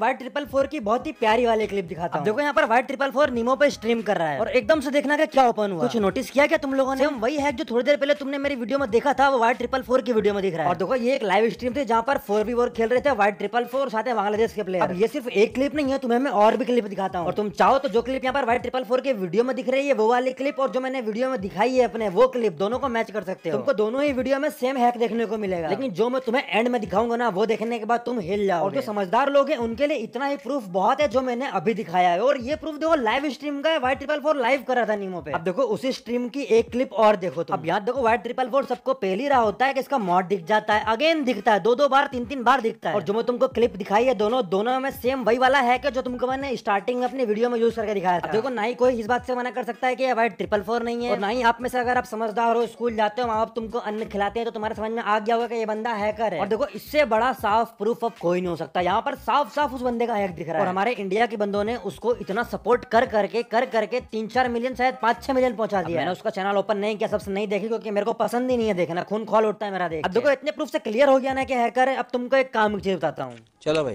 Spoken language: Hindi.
वाइट ट्रिपल फोर की बहुत ही प्यारी वाली क्लिप दिखाता हूँ देखो यहाँ पर वाइट ट्रिपल फोर नीमो पे स्ट्रीम कर रहा है और एकदम से देखना का क्या ओपन हुआ कुछ नोटिस किया क्या तुम लोगों ने वही है जो थोड़ी देर पहले तुमने मेरी वीडियो में देखा था वो वाइट ट्रिपल फोर की वीडियो में दिख रहा है और देखो ये एक लाइव स्ट्रीम थी जहाँ पर फोर वी खेल रहे थे व्हाइट ट्रिपल फोर साथ बांग्लादेश के प्लेयर ये सिर्फ एक क्लिप नहीं है तुम्हें मैं और भी क्लिप दिखाता हूँ और तुम चाहो तो जो क्लिप यहाँ पर व्हाइट ट्रिपल फोर की वीडियो में दिख रही है वो वाली क्लिप और जो मैंने वीडियो में दिखाई है अपने वो क्लिप दोनों को मैच कर सकते हो तुमको दोनों ही वीडियो में सेम हैक देखने को मिलेगा लेकिन जो मैं तुम्हें एंड में दिखाऊंगा ना वो देखने के बाद तुम हिल जाओ और जो समझदार लोग हैं उनके मेरे लिए इतना ही प्रूफ बहुत है जो मैंने अभी दिखाया है और ये प्रूफ देखो लाइव स्ट्रीम का व्हाइट ट्रिपल फोर लाइव करा था नीमो पे अब देखो उसी स्ट्रीम की एक क्लिप और देखो तो अब याद देखो वाई ट्रिपल फोर सबको पहली रहा होता है कि इसका मॉड दिख जाता है अगेन दिखता है दो दो बार तीन तीन बार दिखता है और जो मैं तुमको क्लिप दिखाई है दोनों दोनों में सेम वही वाला है कि जो तुमको मैंने स्टार्टिंग में अपने वीडियो में यूज करके दिखाया था देखो ना ही कोई इस बात से मना कर सकता है कि वाई ट्रिपल फोर नहीं है ना ही आप में से अगर आप समझदार हो स्कूल जाते हो वहाँ आप तुमको अन्न खिलाते हैं तो तुम्हारे समझ में आ गया होगा कि ये बंदा हैकर है और देखो इससे बड़ा साफ प्रूफ अब कोई नहीं हो सकता यहाँ पर साफ साफ उस बंदे का हक दिख रहा है और हमारे इंडिया के बंदों ने उसको इतना सपोर्ट कर करके कर करके तीन चार मिलियन शायद पांच छह मिलियन पहुंचा दिया मैंने उसका चैनल ओपन नहीं किया सबसे नहीं देखी क्योंकि मेरे को पसंद ही नहीं है देखना खून खोल उठता है मेरा देख अब देखो इतने प्रूफ से क्लियर हो गया ना कि हैकर अब तुमको एक काम चीज बताता हूँ चलो भाई